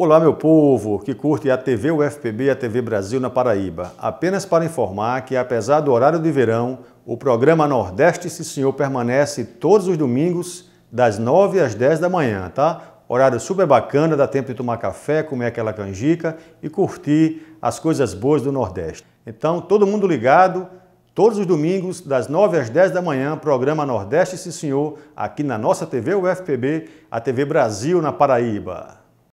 Olá, meu povo que curte a TV UFPB e a TV Brasil na Paraíba. Apenas para informar que, apesar do horário de verão, o programa Nordeste Se Senhor permanece todos os domingos, das 9 às 10 da manhã, tá? Horário super bacana, dá tempo de tomar café, comer aquela canjica e curtir as coisas boas do Nordeste. Então, todo mundo ligado, todos os domingos, das 9 às 10 da manhã, programa Nordeste Se Senhor, aqui na nossa TV UFPB, a TV Brasil na Paraíba.